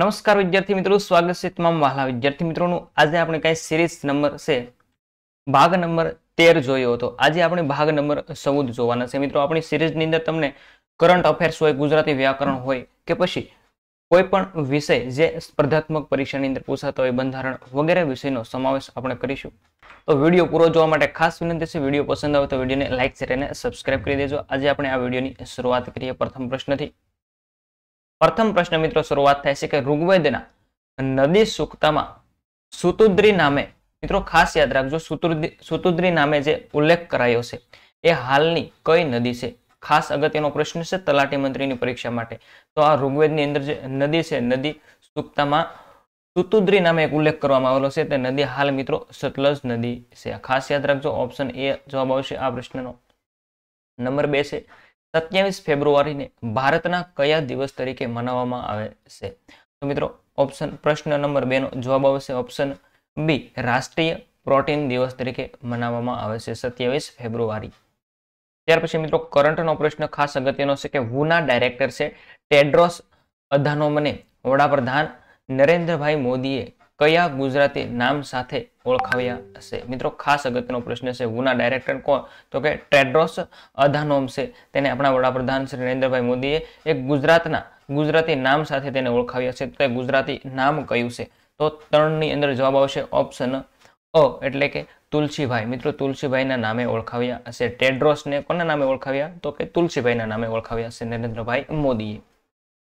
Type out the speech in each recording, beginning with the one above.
નમસ્કાર વિદ્યાર્થી મિત્રો સ્વાગત છે તમામ વહાલા વિદ્યાર્થી મિત્રોનું આજે આપણે કઈ સિરીઝ નંબર છે ભાગ નંબર તેર જોયો હતો આજે આપણે ભાગ નંબર ચૌદ જોવાના છે મિત્રો આપણી સિરીઝની અંદર તમને કરંટ અફેર્સ હોય ગુજરાતી વ્યાકરણ હોય કે પછી કોઈ પણ વિષય જે સ્પર્ધાત્મક પરીક્ષાની અંદર પૂછાતો હોય બંધારણ વગેરે વિષયનો સમાવેશ આપણે કરીશું તો વિડીયો પૂરો જોવા માટે ખાસ વિનંતી છે વિડીયો પસંદ આવે તો વિડીયોને લાઇક શેર અને સબસ્ક્રાઇબ કરી દેજો આજે આપણે આ વિડીયોની શરૂઆત કરીએ પ્રથમ પ્રશ્નથી પ્રથમ પ્રશ્ન મિત્રો શરૂઆત થાય છે કે ઋગ્વેદના નદી સુક્તામાં સુતુદ્રી નામે મિત્રો ખાસ યાદ રાખજો સુતુદ્રી નામે જે ઉલ્લેખ કરાયો છે એ હાલની કઈ નદી છે ખાસ અગત્યનો પ્રશ્ન છે તલાટી મંત્રીની પરીક્ષા માટે તો આ ઋગ્વેદની અંદર જે નદી છે નદી સુક્તામાં સુતુદ્રી નામે એક ઉલ્લેખ કરવામાં આવેલો છે તે નદી હાલ મિત્રો સતલજ નદી છે ખાસ યાદ રાખજો ઓપ્શન એ જવાબ આવશે આ પ્રશ્નનો નંબર બે છે સત્યાવીસ ફેબ્રુઆરીને ભારતના કયા દિવસ તરીકે મનાવવામાં આવે છે તો મિત્રો ઓપ્શન પ્રશ્ન નંબર બેનો જવાબ આવશે ઓપ્શન બી રાષ્ટ્રીય પ્રોટીન દિવસ તરીકે મનાવવામાં આવે છે સત્યાવીસ ફેબ્રુઆરી ત્યાર પછી મિત્રો કરંટનો પ્રશ્ન ખાસ અગત્યનો છે કે હુના ડાયરેક્ટર છે ટેડ્રોસ અધાનોમને વડાપ્રધાન નરેન્દ્રભાઈ મોદીએ કયા ગુજરાતી નામ સાથે ઓળખાવ્યા હશે મિત્રો ખાસ અગત્યનો પ્રશ્ન છે ગુના ડાયરેક્ટર કોણ તો કે ટેડ્રોસ અધાનોમ છે તેને આપણા વડાપ્રધાન શ્રી નરેન્દ્રભાઈ મોદીએ એક ગુજરાતના ગુજરાતી નામ સાથે તેને ઓળખાવ્યા છે તે ગુજરાતી નામ કયું છે તો ત્રણની અંદર જવાબ આવશે ઓપ્શન અ એટલે કે તુલસીભાઈ મિત્રો તુલસીભાઈના નામે ઓળખાવ્યા હશે ટેડ્રોસને કોના નામે ઓળખાવ્યા તો કે તુલસીભાઈના નામે ઓળખાવ્યા હશે નરેન્દ્રભાઈ મોદીએ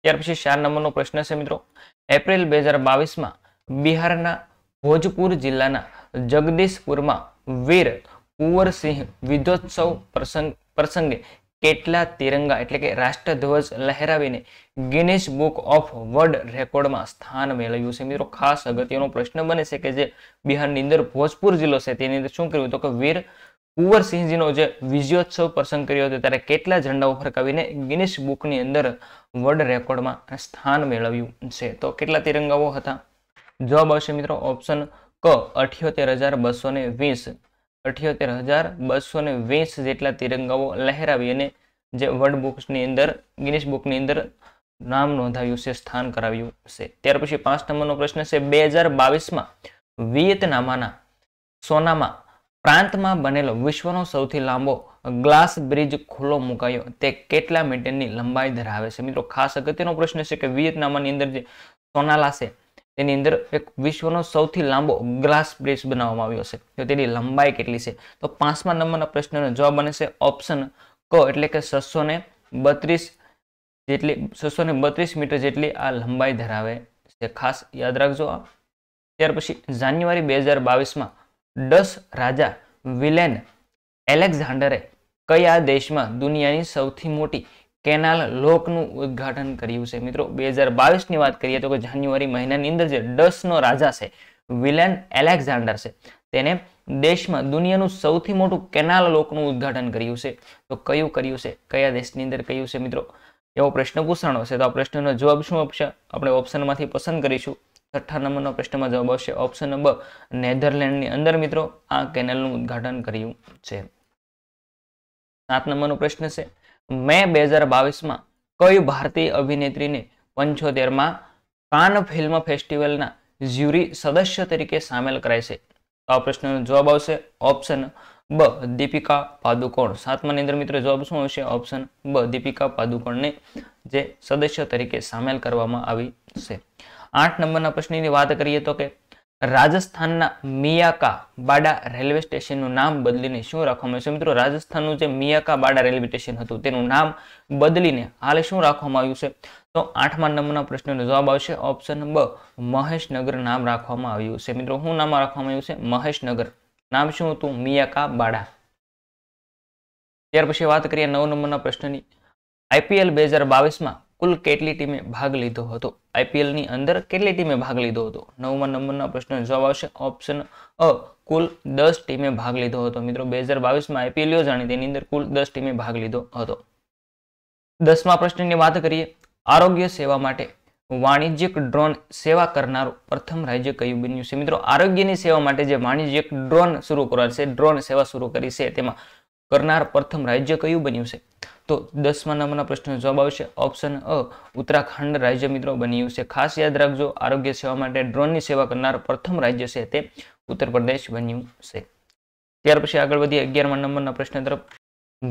ત્યાર પછી ચાર નંબરનો પ્રશ્ન છે મિત્રો એપ્રિલ બે હજાર બાવીસમાં બિહારના ભોજપુર જિલ્લાના જગદીશપુરમાં વીર કુંવરસિંહ વિધોત્સવ પ્રસંગે કેટલા તિરંગા એટલે કે રાષ્ટ્રધ્વજ લહેરાવીને ગિનેશ બુક ઓફ વર્લ્ડ રેકોર્ડમાં સ્થાન મેળવ્યું છે મિત્રો ખાસ અગત્યનો પ્રશ્ન બને છે કે જે બિહારની અંદર ભોજપુર જિલ્લો છે તેની અંદર શું કર્યું તો કે વીર કુંવરસિંહજીનો જે વિજયોત્સવ પ્રસંગ કર્યો હતો ત્યારે કેટલા ઝંડાઓ ફરકાવીને ગિનેશ બુકની અંદર વર્લ્ડ રેકોર્ડમાં સ્થાન મેળવ્યું છે તો કેટલા તિરંગાઓ હતા જવાબ આવશે મિત્રો ઓપ્શન ક અઠ્યોતેર હજાર બસો ને વીસ અઠ્યોતેર હજાર બસો ને વીસ જેટલા તિરંગાઓ લહેરાવી અને જે વર્લ્ડ બુક્સની અંદર ગિનિશ બુકની અંદર નામ નોંધાવ્યું છે સ્થાન કરાવ્યું છે ત્યાર પછી પાંચ નંબરનો પ્રશ્ન છે બે હજાર બાવીસમાં વિયેતનામાના સોનામાં પ્રાંતમાં બનેલો વિશ્વનો સૌથી લાંબો ગ્લાસ બ્રિજ ખુલ્લો મુકાયો તે કેટલા મીટરની લંબાઈ ધરાવે છે મિત્રો ખાસ અગત્યનો પ્રશ્ન છે કે વિયેતનામાની અંદર જે સોનાલા છે તેની અંદર એક વિશ્વનો સૌથી લાંબો ગ્લાસ બ્રિજ બનાવવામાં આવ્યો છે તો તેની લંબાઈ કેટલી છે તો પાંચમા નંબરના પ્રશ્નનો જવાબ બનશે ઓપ્શન ક એટલે કે છસો બત્રીસ જેટલી છસો બત્રીસ મીટર જેટલી આ લંબાઈ ધરાવે છે ખાસ યાદ રાખજો ત્યાર પછી જાન્યુઆરી બે હજાર બાવીસમાં ડસ રાજા વિલેન એલેક્ઝાન્ડરે કયા દેશમાં દુનિયાની સૌથી મોટી કેનાલ લોકનું ઉદ્ઘાટન કર્યું છે મિત્રો બે હજાર બાવીસની વાત કરીએ તો કે જાન્યુઆરી મહિનાની અંદર જે ડસનો રાજા છે વિલેન એલેક્ઝાન્ડર છે તેને દેશમાં દુનિયાનું સૌથી મોટું કેનાલ લોકનું ઉદ્ઘાટન કર્યું છે તો કયું કર્યું છે કયા દેશની અંદર કહ્યું છે મિત્રો એવો પ્રશ્ન પૂછાણો છે તો આ પ્રશ્નનો જવાબ શું આપશે આપણે ઓપ્શનમાંથી પસંદ કરીશું છઠ્ઠા નંબરનો પ્રશ્નમાં જવાબ આવશે ઓપ્શન નંબર નેધરલેન્ડની અંદર મિત્રો આ કેનાલનું ઉદ્ઘાટન કર્યું છે સાત નંબરનો પ્રશ્ન છે મે બે હજાર બાવીસમાં કઈ ભારતીય અભિનેત્રીને પંચોતેરમાં કાન ફિલ્મ ફેસ્ટિવલના જ્યુરી સદસ્ય તરીકે સામેલ કરાય છે આ પ્રશ્નનો જવાબ આવશે ઓપ્શન બ દીપિકા પાદુકોણ સાતમા અંદર મિત્રો જવાબ શું હશે ઓપ્શન બ દીપિકા પાદુકોણને જે સદસ્ય તરીકે સામેલ કરવામાં આવી છે આઠ નંબરના પ્રશ્નની વાત કરીએ તો કે રાજસ્થાનના મિયાકા બાડા રેલવે સ્ટેશનનું નામ બદલીને શું રાખવામાં આવ્યું છે મિત્રો રાજસ્થાનનું જે મિયાકા બાડા રેલવે સ્ટેશન હતું તેનું નામ બદલીને હાલ શું રાખવામાં આવ્યું છે તો આઠમા નંબરના પ્રશ્નનો જવાબ આવશે ઓપ્શન બ મહેશનગર નામ રાખવામાં આવ્યું છે મિત્રો શું નામ રાખવામાં આવ્યું છે મહેશનગર નામ શું હતું મિયાકા બાડા ત્યાર પછી વાત કરીએ નવ નંબરના પ્રશ્નની આઈપીએલ બે હજાર બાવીસમાં કુલ કેટલી ટીમે ભાગ લીધો હતો આઈપીએલની અંદર કેટલી ટીમે ભાગ લીધો હતો નવમા નંબરના પ્રશ્નનો જવાબ આવશે ઓપ્શન અ કુલ દસ ટીમે ભાગ લીધો હતો મિત્રો બે હજાર બાવીસમાં આઈપીએલ યોજાણી તેની અંદર કુલ દસ ટીમે ભાગ લીધો હતો દસમા પ્રશ્નની વાત કરીએ આરોગ્ય સેવા માટે વાણિજ્યિક ડ્રોન સેવા કરનારું પ્રથમ રાજ્ય કયું બન્યું છે મિત્રો આરોગ્યની સેવા માટે જે વાણિજ્યિક ડ્રોન શરૂ કરવા છે ડ્રોન સેવા શરૂ કરી છે તેમાં કરનાર પ્રથમ રાજ્ય કયું બન્યું છે તો દસમા નંબરના પ્રશ્નનો જવાબ આવશે ઓપ્શન અ ઉત્તરાખંડ રાજ્ય મિત્રો બન્યું છે ખાસ યાદ રાખજો આરોગ્ય સેવા માટે ડ્રોનની સેવા કરનાર પ્રથમ રાજ્ય છે તે ઉત્તર પ્રદેશ બન્યું છે ત્યાર પછી આગળ વધીએ અગિયારમા નંબરના પ્રશ્ન તરફ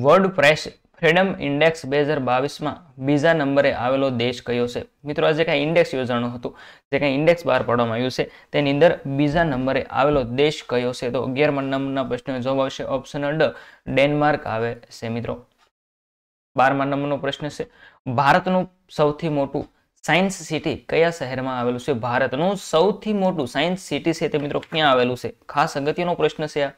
વર્લ્ડ પ્રેસ ફ્રીડમ ઇન્ડેક્સ બે હજાર બાવીસમાં બીજા નંબરે આવેલો દેશ કયો છે મિત્રો આજે કાંઈ ઇન્ડેક્સ યોજાણું હતું જે કાંઈ ઇન્ડેક્સ બહાર પાડવામાં આવ્યું છે તેની અંદર બીજા નંબરે આવેલો દેશ કયો છે તો અગિયારમા નંબરના પ્રશ્નનો જવાબ આવશે ઓપ્શન ડ ડેનમાર્ક આવે છે મિત્રો બારમા નંબરનો પ્રશ્ન છે ભારતનું સૌથી મોટું સાયન્સ સિટી કયા શહેરમાં આવેલું છે ભારતનું સૌથી મોટું સાયન્સ સિટી છે તે મિત્રો ક્યાં આવેલું છે ખાસ અગત્યનો પ્રશ્ન છે આ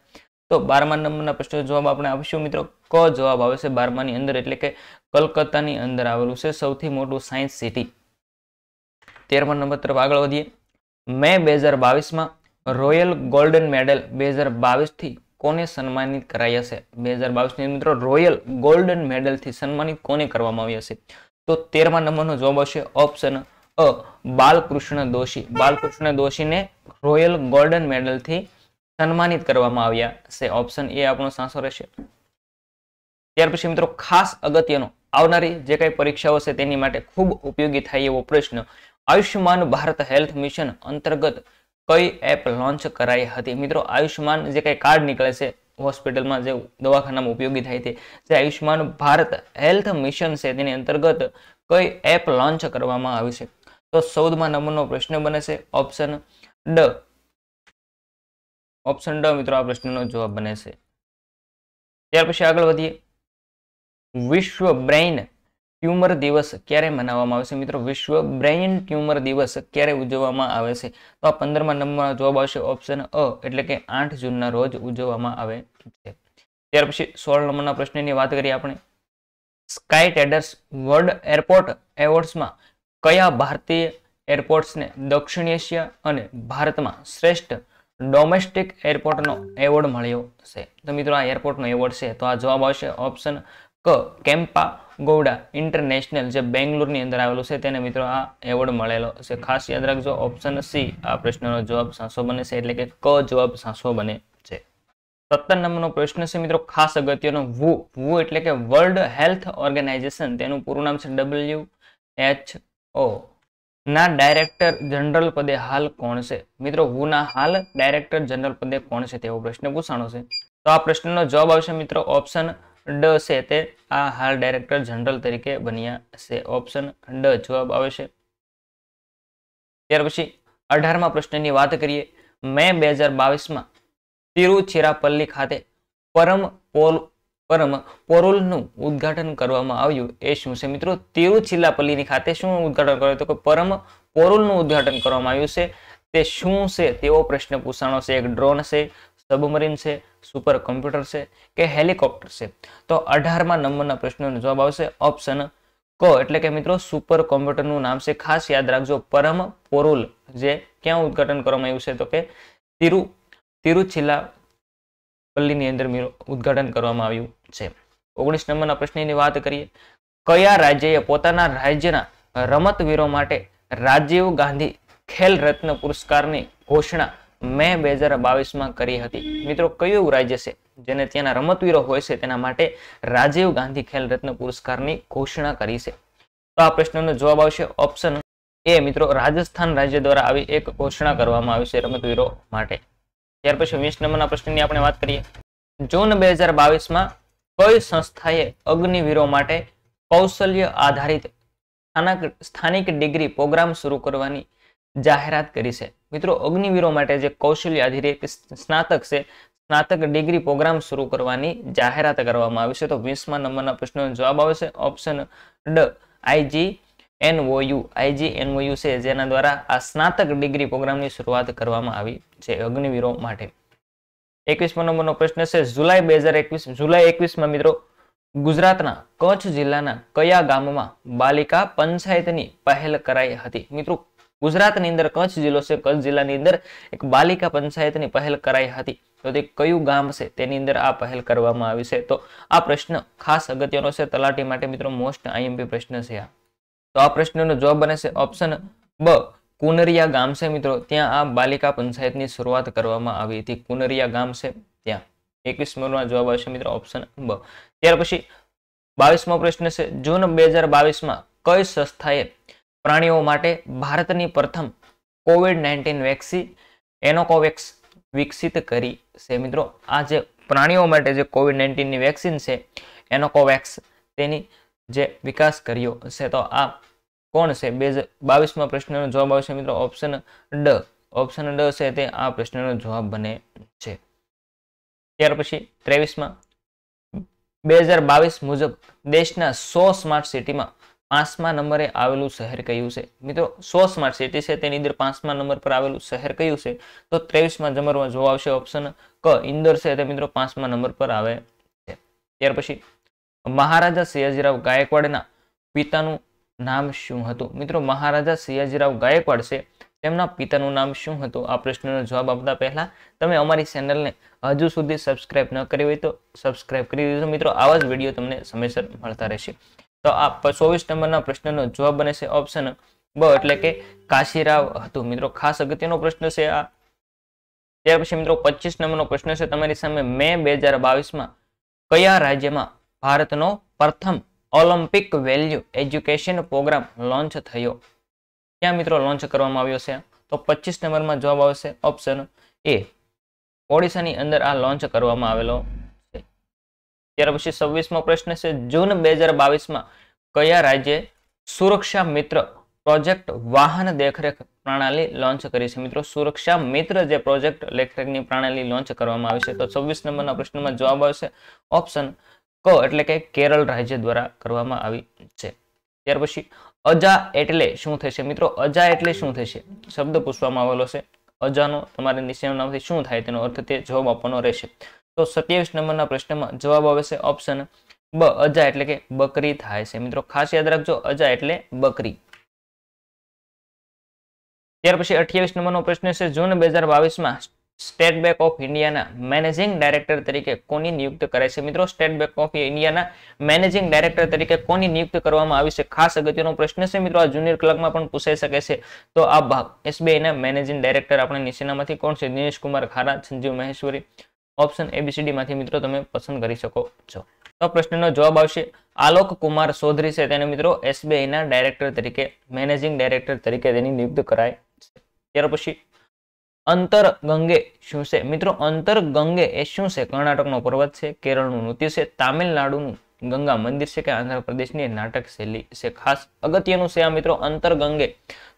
તો બારમા નંબરના પ્રશ્નનો જવાબ આપણે આપીશું મિત્રો ક જવાબ આવે છે બારમાની અંદર એટલે કે કલકત્તાની અંદર આવેલું છે સૌથી મોટું સાયન્સ સિટી તેરમા નંબર તરફ આગળ વધીએ મે બે હજાર બાવીસમાં રોયલ ગોલ્ડન મેડલ બે હજાર બાવીસથી કોને સન્માનિત કરાયા છે બે હજાર બાવીસની મિત્રો રોયલ ગોલ્ડન મેડલથી સન્માનિત કોને કરવામાં આવ્યા છે તો તેરમા નંબરનો જવાબ આવશે ઓપ્શન અ બાલકૃષ્ણ દોશી બાલકૃષ્ણ દોશીને રોયલ ગોલ્ડન મેડલથી સન્માનિત કરવામાં આવ્યા છે ઓપ્શન એ આપણો સાંસો રહેશે ત્યાર પછી મિત્રો ખાસ અગત્યનો આવનારી જે કઈ પરીક્ષાઓ છે તેની માટે ખૂબ ઉપયોગી થાય એવો પ્રશ્ન આયુષ્યમાન ભારત હેલ્થ મિશન અંતર્ગત કઈ એપ લોન્ચ કરાઈ હતી મિત્રો આયુષ્યમાન જે કંઈ કાર્ડ નીકળે છે હોસ્પિટલમાં જે દવાખાનામાં ઉપયોગી થાય છે જે આયુષ્યમાન ભારત હેલ્થ મિશન છે તેની અંતર્ગત કઈ એપ લોન્ચ કરવામાં આવી છે તો ચૌદમાં નંબરનો પ્રશ્ન બને છે ઓપ્શન ડ ઓપ્શન ડ મિત્રો આ પ્રશ્નનો જવાબ બને છે ત્યાર પછી આગળ વધીએ વિશ્વ બ્રેઇન ટ્યુમર દિવસ ક્યારે મનાવવામાં આવે છે મિત્રો વિશ્વ બ્રેઇન ટ્યુમર દિવસ ક્યારે ઉજવવામાં આવે છે તો આ પંદરમા નંબરનો જવાબ આવશે ઓપ્શન અ એટલે કે આઠ જૂનના રોજ ઉજવવામાં આવે છે ત્યાર પછી સોળ નંબરના પ્રશ્નની વાત કરીએ આપણે સ્કાય ટેડર્સ વર્લ્ડ એરપોર્ટ એવોર્ડ્સમાં કયા ભારતીય એરપોર્ટ્સને દક્ષિણ એશિયા અને ભારતમાં શ્રેષ્ઠ ડોમેસ્ટિક એરપોર્ટનો એવોર્ડ મળ્યો છે તો મિત્રો આ એરપોર્ટનો એવોર્ડ છે તો આ જવાબ આવશે ઓપ્શન ક કેમ્પા ગૌડા ઇન્ટરનેશનલ જે બેંગ્લોરની અંદર આવેલું છે તેને મિત્રો આ એવોર્ડ મળેલો છે ખાસ યાદ રાખજો ઓપ્શન સી આ પ્રશ્નનો જવાબ સાસો બને છે એટલે કે ક જવાબ સાસો બને છે સત્તર નંબરનો પ્રશ્ન છે મિત્રો ખાસ અગત્યનો વુ વુ એટલે કે વર્લ્ડ હેલ્થ ઓર્ગેનાઇઝેશન તેનું પૂરું નામ છે ડબલ્યુ એચ ઓ ના ડાયરેક્ટર જનરલ પદે હાલ કોણ છે મિત્રો હુના હાલ ડાયરેક્ટર જનરલ પદે કોણ છે તેવો પ્રશ્ન પૂછાણો છે તો આ પ્રશ્નનો જવાબ આવશે મિત્રો ઓપ્શન ડ છે તે આ હાલ ડાયરેક્ટર જનરલ તરીકે બન્યા છે ઓપ્શન ડ જવાબ આવે છે ત્યાર પછી અઢારમા પ્રશ્નની વાત કરીએ મે બે હજાર બાવીસમાં તિરુચિરાપલ્લી ખાતે પરમ પોલ પરમ પોરોલનું ઉદઘાટન કરવામાં આવ્યું એ શું છે મિત્રો તિરુચિલ્લાપલ્લીની ખાતે શું ઉદઘાટન કર્યું તો કે પરમ પોરોલનું ઉદઘાટન કરવામાં આવ્યું છે તે શું છે તેવો પ્રશ્ન પૂછાણો છે એક ડ્રોન છે સબમરીન છે સુપર કમ્પ્યુટર છે કે હેલિકોપ્ટર છે તો અઢારમાં નંબરના પ્રશ્નનો જવાબ આવશે ઓપ્શન કો એટલે કે મિત્રો સુપર કોમ્પ્યુટરનું નામ છે ખાસ યાદ રાખજો પરમ પોરુલ જે ક્યાં ઉદઘાટન કરવામાં આવ્યું છે તો કે તિરુ તિરુચિલા પલ્લીની અંદર ઉદઘાટન કરવામાં આવ્યું છે ઓગણીસ નંબરના પ્રશ્નની વાત કરીએ કયા રાજ્યએ પોતાના રાજ્યના રમતવીરો માટે રાજીવ ગાંધી ખેલ રત્ન પુરસ્કારની ઘોષણા મે બે હજાર બાવીસમાં કરી હતી મિત્રો કયું એવું રાજ્ય છે જેને ત્યાંના રમતવીરો હોય છે તેના માટે રાજીવ ગાંધી ખેલ રત્ન પુરસ્કારની ઘોષણા કરી છે તો આ પ્રશ્નનો જવાબ આવશે ઓપ્શન એ મિત્રો રાજસ્થાન રાજ્ય દ્વારા આવી એક ઘોષણા કરવામાં આવી છે રમતવીરો માટે ત્યાર પછી વીસ નંબરના પ્રશ્નની આપણે વાત કરીએ જૂન બે હજાર બાવીસમાં કઈ સંસ્થાએ અગ્નિવીરો માટે કૌશલ્ય આધારિત સ્થાનિક ડિગ્રી પ્રોગ્રામ શરૂ કરવાની જાહેરાત કરી છે મિત્રો અગ્નિવીરો માટે જે કૌશલ્ય આધારિત સ્નાતક છે સ્નાતક ડિગ્રી પ્રોગ્રામ શરૂ કરવાની જાહેરાત કરવામાં આવી છે તો વીસમા નંબરના પ્રશ્નનો જવાબ આવશે ઓપ્શન ડ આઈજી એનઓયુ આઈજી એનઓયુ છે જેના દ્વારા આ સ્નાતક ડિગ્રી પ્રોગ્રામની શરૂઆત કરવામાં આવી છે અગ્નિવીરો માટે એકવીસમા નંબરનો પ્રશ્ન છે જુલાઈ બે હજાર એકવીસ જુલાઈ એકવીસમાં મિત્રો ગુજરાતના કચ્છ જિલ્લાના કયા ગામમાં બાલિકા પંચાયતની પહેલ કરાઈ હતી મિત્રો ગુજરાતની અંદર કચ્છ જિલ્લો છે કચ્છ જિલ્લાની અંદર એક બાલિકા પંચાયતની પહેલ કરાઈ હતી તો તે કયું ગામ છે તેની અંદર આ પહેલ કરવામાં આવી છે તો આ પ્રશ્ન ખાસ અગત્યનો છે તલાટી માટે મિત્રો મોસ્ટ આઈએમપી પ્રશ્ન છે આ તો આ પ્રશ્નનો જવાબ બને ઓપ્શન બ કુનરિયા ગામ છે મિત્રો ત્યાં આ બાલિકા પંચાયતની શરૂઆત કરવામાં આવી હતી કુનરિયા ગામ છે ત્યાં એકવીસ નંબરનો જવાબ આવશે મિત્રો ઓપ્શન બ ત્યાર પછી બાવીસમો પ્રશ્ન છે જૂન બે હજાર બાવીસમાં કઈ સંસ્થાએ પ્રાણીઓ માટે ભારતની પ્રથમ કોવિડ નાઇન્ટીન વેક્સિન એનોકોવેક્સ વિકસિત કરી છે મિત્રો આ જે પ્રાણીઓ માટે જે કોવિડ નાઇન્ટીનની વેક્સિન છે એનોકોવેક્સ તેની જે વિકાસ કર્યો છે તો આ કોણ છે બે હજાર બાવીસમાં પ્રશ્નનો જવાબ આવશે મિત્રો ઓપ્શન ડ ઓપ્શન ડ છે તે આ પ્રશ્નનો જવાબ બને છે ત્યાર પછી ત્રેવીસમાં બે હજાર બાવીસ મુજબ દેશના સો સ્માર્ટ સિટીમાં પાંચમા નંબરે આવેલું શહેર કયું છે મિત્રો સો સ્માર્ટ સિટી છે તેની અંદર પાંચમા નંબર પર આવેલું શહેર કયું છે તો ત્રેવીસમા નંબરમાં જોવા આવશે ઓપ્શન ક ઇન્દોર છે તે મિત્રો પાંચમા નંબર પર આવે છે ત્યાર પછી મહારાજા સયાજીરાવ ગાયકવાડના પિતાનું નામ શું હતું મિત્રો મહારાજા સયાજીરાવ ગાયકવાડ છે તેમના પિતાનું નામ શું હતું આ પ્રશ્નનો જવાબ આપતા પહેલા તમે અમારી ચેનલને હજુ સુધી સબસ્ક્રાઇબ ન કરી હોય તો સબસ્ક્રાઇબ કરી દીધો મિત્રો આવા જ વિડીયો તમને સમયસર મળતા રહેશે તો આ ચોવીસ નંબરના પ્રશ્નનો જવાબ બને છે ઓપ્શન બ એટલે કે કાશીરાવ હતું મિત્રો ખાસ અગત્યનો પ્રશ્ન છે આ ત્યાર પછી મિત્રો પચીસ નંબરનો પ્રશ્ન છે તમારી સામે મે બે હજાર બાવીસમાં કયા રાજ્યમાં ભારતનો પ્રથમ Olympic value education programme launch થયો ક્યાં મિત્રો લોન્ચ કરવામાં આવ્યો છે તો પચીસ નંબરમાં જવાબ આવશે ઓપ્શન એ ઓડિશાની અંદર આ લોન્ચ કરવામાં આવેલો ત્યાર પછી છવ્વીસમો પ્રશ્ન છે જૂન બે હજાર કયા રાજ્યે સુરક્ષા મિત્ર પ્રોજેક્ટ વાહન દેખરેખ પ્રણાલી લોન્ચ કરી છે મિત્રો સુરક્ષા મિત્ર જે પ્રોજેક્ટ દેખરેખની પ્રણાલી લોન્ચ કરવામાં આવી છે તો છવ્વીસ નંબરના પ્રશ્નમાં જવાબ આવશે ઓપ્શન ક એટલે કે કેરળ રાજ્ય દ્વારા કરવામાં આવી છે ત્યાર પછી અજા એટલે શું થશે મિત્રો અજા એટલે શું થશે શબ્દ પૂછવામાં આવેલો છે અજાનો તમારે નિશ્ચય નામથી શું થાય તેનો અર્થ તે જવાબ આપવાનો રહેશે તો સત્યાવીસ નંબરના પ્રશ્નમાં જવાબ આવે છે ઓપ્શન બ અજા એટલે કે બકરી થાય છે મિત્રો ખાસ યાદ રાખજો અજા એટલે બકરી ત્યાર પછી અઠ્યાવીસ નંબરનો પ્રશ્ન છે જૂન બે હજાર બાવીસમાં સ્ટેટ બેંક ઓફ ઇન્ડિયાના મેનેજિંગ ડાયરેક્ટર તરીકે કોની નિયુક્ત કરાય છે મિત્રો સ્ટેટ બેંક ઓફ ઇન્ડિયાના મેનેજિંગ ડાયરેક્ટર તરીકે કોની નિયુક્ત કરવામાં આવી છે ખાસ અગત્યનો પ્રશ્ન છે મિત્રો આ જુનિયર ક્લર્કમાં પણ પૂછાઈ શકે છે તો આ ભાગ એસબીઆઈના મેનેજિંગ ડાયરેક્ટર આપણે નીચેનામાંથી કોણ છે દિનેશ કુમાર ખારા સંજીવ મહેશ્વરી ઓપ્શન એબીસીડીમાંથી મિત્રો તમે પસંદ કરી શકો છો તો પ્રશ્નનો જવાબ આવશે આલોક કુમાર ચૌધરી છે તેને મિત્રો એસબીઆઈના ડાયરેક્ટર તરીકે મેનેજિંગ ડાયરેક્ટર તરીકે તેની નિયુક્ત કરાય છે ત્યાર પછી અંતર ગંગે શું છે મિત્રો અંતર ગંગે એ શું છે કર્ણાટકનો પર્વત છે કેરળનું નૃત્ય છે તામિલનાડુનું ગંગા મંદિર છે કે આંધ્રપ્રદેશની નાટક શૈલી છે ખાસ અગત્યનું છે આ મિત્રો અંતરગંગે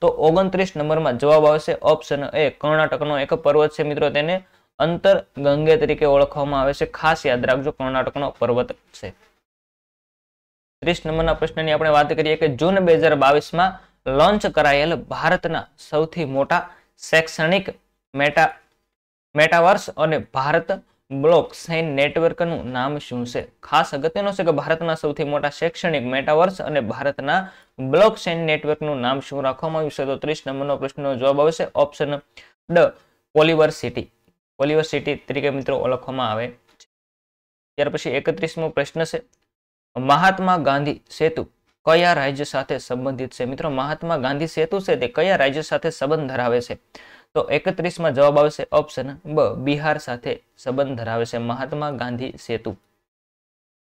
તો ઓગણત્રીસ નંબરમાં જવાબ આવશે ઓપ્શન એ કર્ણાટકનો એક પર્વત છે મિત્રો તેને અંતર ગંગે તરીકે ઓળખવામાં આવે છે ખાસ યાદ રાખજો કર્ણાટકનો પર્વત છે ત્રીસ નંબરના પ્રશ્નની આપણે વાત કરીએ કે જૂન બે હજાર લોન્ચ કરાયેલ ભારતના સૌથી મોટા શૈક્ષણિક મેટા મેટાવર્સ અને ભારત બ્લોક સાઇન નેટવર્કનું નામ શું છે ખાસ અગત્યનો છે કે ભારતના સૌથી મોટા શૈક્ષણિક મેટાવર્સ અને ભારતના બ્લોક સાઇન નેટવર્કનું નામ શું રાખવામાં આવ્યું છે તો ત્રીસ નંબરનો પ્રશ્નનો જવાબ આવશે ઓપ્શન ડ પોલિવર્સિટી ઓલિવર સિટી તરીકે મિત્રો ઓળખવામાં આવે છે ત્યાર પછી એકત્રીસમો પ્રશ્ન છે મહાત્મા ગાંધી સેતુ કયા રાજ્ય સાથે સંબંધિત છે મિત્રો મહાત્મા ગાંધી સેતુ છે તે કયા રાજ્ય સાથે સંબંધ ધરાવે છે તો એકત્રીસમાં જવાબ આવશે ઓપ્શન બ બિહાર સાથે સંબંધ ધરાવે છે મહાત્મા ગાંધી સેતુ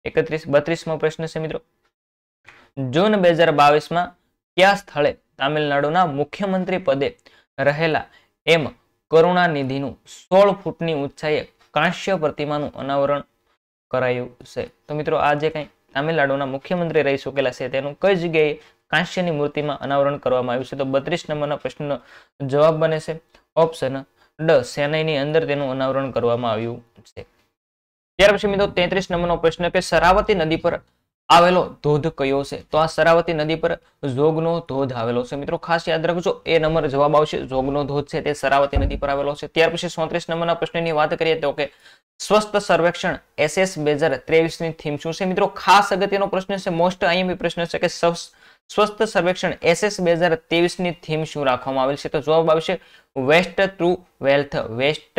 એકત્રીસ બત્રીસમો પ્રશ્ન છે મિત્રો જૂન બે હજાર બાવીસમાં ક્યાં સ્થળે તામિલનાડુના મુખ્યમંત્રી પદે રહેલા એમ કરુણાનિધિનું સોળ ફૂટની ઊંચાઈએ કાંસ્ય પ્રતિમાનું અનાવરણ કરાયું છે તો મિત્રો આ જે કંઈ તામિલનાડુના મુખ્યમંત્રી રહી ચૂકેલા છે તેનું કઈ જગ્યાએ કાંસ્યની મૂર્તિમાં અનાવરણ કરવામાં આવ્યું છે તો બત્રીસ નંબરના પ્રશ્નનો જવાબ બને છે ઓપ્શન ડ સેનાઈની અંદર તેનું અનાવરણ કરવામાં આવ્યું છે ત્યાર પછી મિત્રો તેત્રીસ નંબરનો પ્રશ્ન કે શરાવતી નદી પર આવેલો ધોધ કયો છે તો આ સરાવતી નદી પર જોગનો ધોધ આવેલો છે મિત્રો ખાસ યાદ રાખજો એ નંબર જવાબ આવશે જોગનો ધોધ છે તે સરાવતી નદી પર આવેલો છે ત્યાર પછી સોત્રીસ નંબરના પ્રશ્નની વાત કરીએ તો કે સ્વસ્થ સર્વેક્ષણ એસએસ બે હજાર ત્રેવીસની થીમ શું છે મિત્રો ખાસ અગત્યનો પ્રશ્ન છે મોસ્ટ આઈએમપી પ્રશ્ન છે કે સ્વસ્થ સર્વેક્ષણ એસએસ બે હજાર ની થીમ શું રાખવામાં આવેલ છે તો જવાબ આવશે waste to wealth waste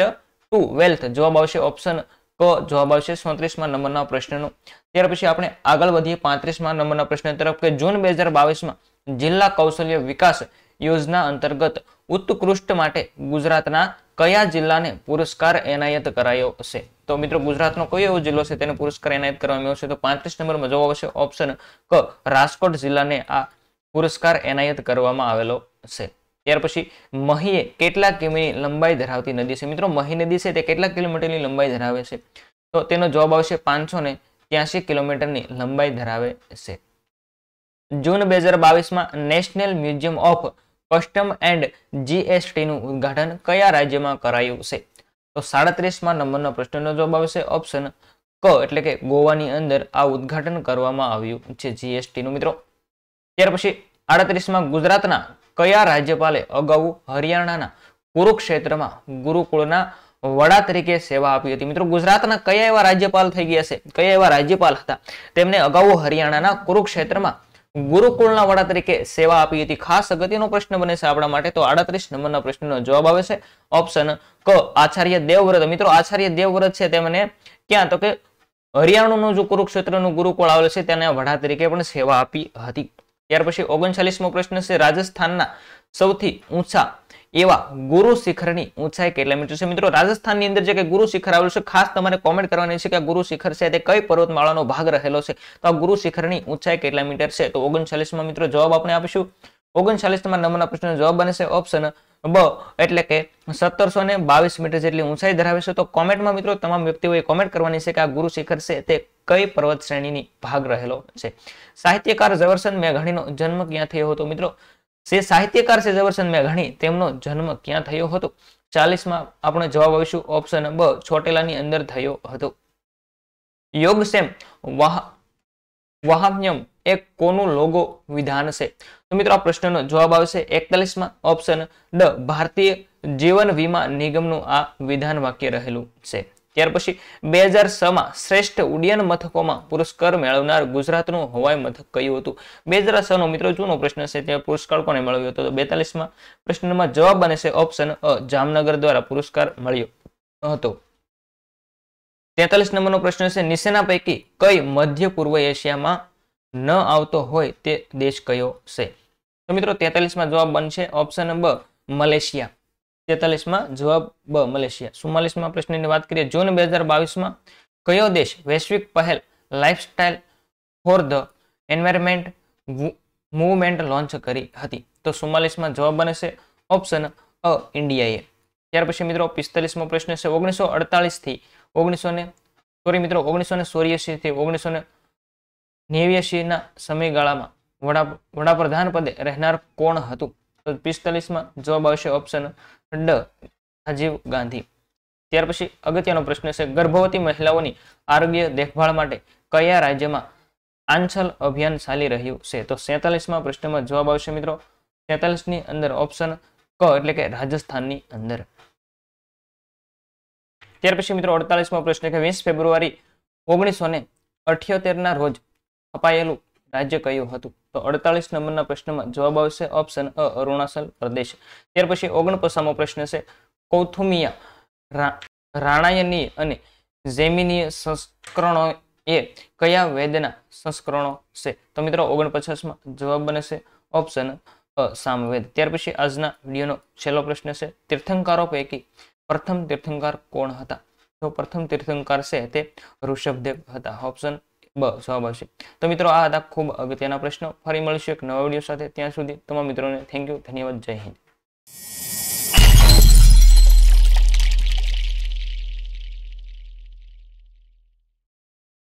to wealth જવાબ આવશે ઓપ્શન તો જવાબ આવશે સોત્રીસમાં નંબરના પ્રશ્નનો ત્યાર પછી આપણે આગળ વધીએ પાંત્રીસમાં નંબરના પ્રશ્ન તરફ કે જૂન બે હજાર બાવીસમાં જિલ્લા કૌશલ્ય વિકાસ યોજના અંતર્ગત ઉત્કૃષ્ટ માટે ગુજરાતના કયા જિલ્લાને પુરસ્કાર એનાયત કરાયો હશે તો મિત્રો ગુજરાતનો કયો એવો જિલ્લો છે તેને પુરસ્કાર એનાયત કરવામાં આવશે તો પાંત્રીસ નંબરમાં જવાબ આવશે ઓપ્શન ક રાજકોટ જિલ્લાને આ પુરસ્કાર એનાયત કરવામાં આવેલો છે ત્યાર પછી મહી કેટલા કિમીની લંબાઈ ધરાવતી નદી છે મિત્રો મહી નદી છે તે કેટલા કિલોમીટરની લંબાઈ ધરાવે છે તો તેનો જવાબ આવશે પાંચસો ને ત્યાસી કિલોમીટરની લંબાઈ ધરાવે છે જૂન બે હજાર બાવીસમાં national museum of custom and જીએસટીનું ઉદઘાટન કયા રાજ્યમાં કરાયું છે તો સાડત્રીસમાં નંબરનો પ્રશ્નનો જવાબ આવશે ઓપ્શન ક એટલે કે ગોવાની અંદર આ ઉદઘાટન કરવામાં આવ્યું છે જીએસટીનું મિત્રો ત્યાર પછી આડત્રીસમાં ગુજરાતના કયા રાજ્યપાલે અગાઉ હરિયાણાના કુરુક્ષેત્રમાં ગુરુકુળના વડા તરીકે સેવા આપી હતી મિત્રો ગુજરાતના કયા એવા રાજ્યપાલ થઈ ગયા છે કયા એવા રાજ્યપાલ હતા તેમણે અગાઉ હરિયાણાના કુરુક્ષેત્રમાં ગુરુકુળના વડા તરીકે સેવા આપી હતી ખાસ અગત્યનો પ્રશ્ન બને છે આપણા માટે તો આડત્રીસ નંબરના પ્રશ્નનો જવાબ આવે છે ઓપ્શન ક આચાર્ય દેવવ્રત મિત્રો આચાર્ય દેવવ્રત છે તેમને ક્યાં તો કે હરિયાણાનું જો કુરુક્ષેત્રનું ગુરુકુળ આવેલ છે તેને વડા તરીકે પણ સેવા આપી હતી ત્યાર પછી ઓગણચાલીસમો પ્રશ્ન છે રાજસ્થાનના સૌથી ઊંચા એવા ગુરુ શિખરની ઊંચાઈ કેટલા મીટર છે મિત્રો રાજસ્થાનની અંદર જે કે ગુરુ શિખર આવેલું છે ખાસ તમારે કોમેન્ટ કરવાની છે કે ગુરુ શિખર છે તે કઈ પર્વતમાળાનો ભાગ રહેલો છે તો આ ગુરુ શિખરની ઊંચાઈ કેટલા મીટર છે તો ઓગણચાલીસમાં મિત્રો જવાબ આપણે આપીશું ઓગણચાલીસ નંબરના પ્રશ્નનો જવાબ બને છે ઓપ્શન બ એટલે કે સત્તરસો ને બાવીસ મીટર જેટલી ઊંચાઈ ધરાવે છે તો કોમેન્ટમાં મિત્રો તમામ વ્યક્તિઓએ કોમેન્ટ કરવાની છે કે આ ગુરુ શિખર છે તે કઈ પર્વત શ્રેણીની ભાગ રહેલો છે સાહિત્યકાર ઝવેરચંદ મેઘાણીનો જન્મ ક્યાં થયો હતો મિત્રો જે સાહિત્યકાર છે ઝવેરચંદ મેઘાણી તેમનો જન્મ ક્યાં થયો હતો ચાલીસમાં આપણે જવાબ આવીશું ઓપ્શન બ છોટેલાની અંદર થયો હતો યોગ સેમ વાહ વાહામ્યમ એક કોનું લોગો વિધાન છે તો મિત્રો આ પ્રશ્નનો જવાબ આવશે એકતાલીસમાં ઓપ્શન ડ ભારતીય જીવન વીમા નિગમનું આ વિધાન વાક્ય રહેલું છે ત્યાર પછી બે હજાર છમાં શ્રેષ્ઠ ઉડ્ડયન મથકોમાં પુરસ્કાર મેળવનાર ગુજરાતનું હવાઈ મથક કયું હતું બે હજાર છનો મિત્રો જૂનો પ્રશ્ન છે તે પુરસ્કાર કોને મળ્યો હતો તો બેતાલીસમાં પ્રશ્નમાં જવાબ બને છે ઓપ્શન અ જામનગર દ્વારા પુરસ્કાર મળ્યો હતો તેતાલીસ નંબરનો પ્રશ્ન છે નીચેના પૈકી કઈ મધ્ય પૂર્વ એશિયામાં ન આવતો હોય તે દેશ કયો છે તો મિત્રો તેતાલીસમાં જવાબ બનશે ઓપ્શન બ મલેશિયા તેતાલીસમાં જવાબ બ મલેશિયા ચુમ્માલીસમાં પ્રશ્નની વાત કરીએ જૂન બે હજાર બાવીસમાં કયો દેશ વૈશ્વિક પહેલ lifestyle for the environment movement launch કરી હતી તો ચુમ્માલીસમાં જવાબ બનશે ઓપ્શન અ ઇન્ડિયાએ ત્યાર પછી મિત્રો પિસ્તાલીસમો પ્રશ્ન છે ઓગણીસો અડતાલીસથી ઓગણીસો સોરી મિત્રો ઓગણીસો ને સોરિયાસીથી ઓગણીસો નેવ્યાસીના સમયગાળામાં વડા વડાપ્રધાન પદે રહેનાર કોણ હતું તો પિસ્તાલીસમાં જવાબ આવશે ઓપ્શન ડ રાજીવ ગાંધી ત્યાર પછી અગત્યનો પ્રશ્ન છે ગર્ભવતી મહિલાઓની આરોગ્ય દેખભાળ માટે કયા રાજ્યમાં આંચલ અભિયાન ચાલી રહ્યું છે તો સેતાલીસમાં પ્રશ્નમાં જવાબ આવશે મિત્રો સેતાલીસની અંદર ઓપ્શન ક એટલે કે રાજસ્થાનની અંદર ત્યાર પછી મિત્રો અડતાલીસમાં પ્રશ્ન કે વીસ ફેબ્રુઆરી ઓગણીસો ને અઠ્યોતેરના રોજ અપાયેલું રાજ્ય કયું હતું તો અડતાલીસ નંબરના પ્રશ્નમાં જવાબ આવશે ઓપ્શન અ અરુણાચલ પ્રદેશ ત્યાર પછી ઓગણપચામો પ્રશ્ન છે કૌથુમિયા રાણાયની અને જેમિનીય સંસ્કરણો એ કયા વેદના સંસ્કરણો છે તો મિત્રો ઓગણપચાસમાં જવાબ બને છે ઓપ્શન અ સામવેદ ત્યાર પછી આજના વિડીયોનો છેલ્લો પ્રશ્ન છે તીર્થંકારો પૈકી પ્રથમ તીર્થંકાર કોણ હતા તો પ્રથમ તીર્થંકાર છે તે ઋષભદેવ હતા ઓપ્શન બ જવાબ આવશે તો મિત્રો આ હતા ખૂબ અગત્યના પ્રશ્નો ફરી મળીશું એક નવા વિડીયો સાથે ત્યાં સુધી તમામ મિત્રોને થેન્ક યુ ધન્યવાદ જય હિન્દ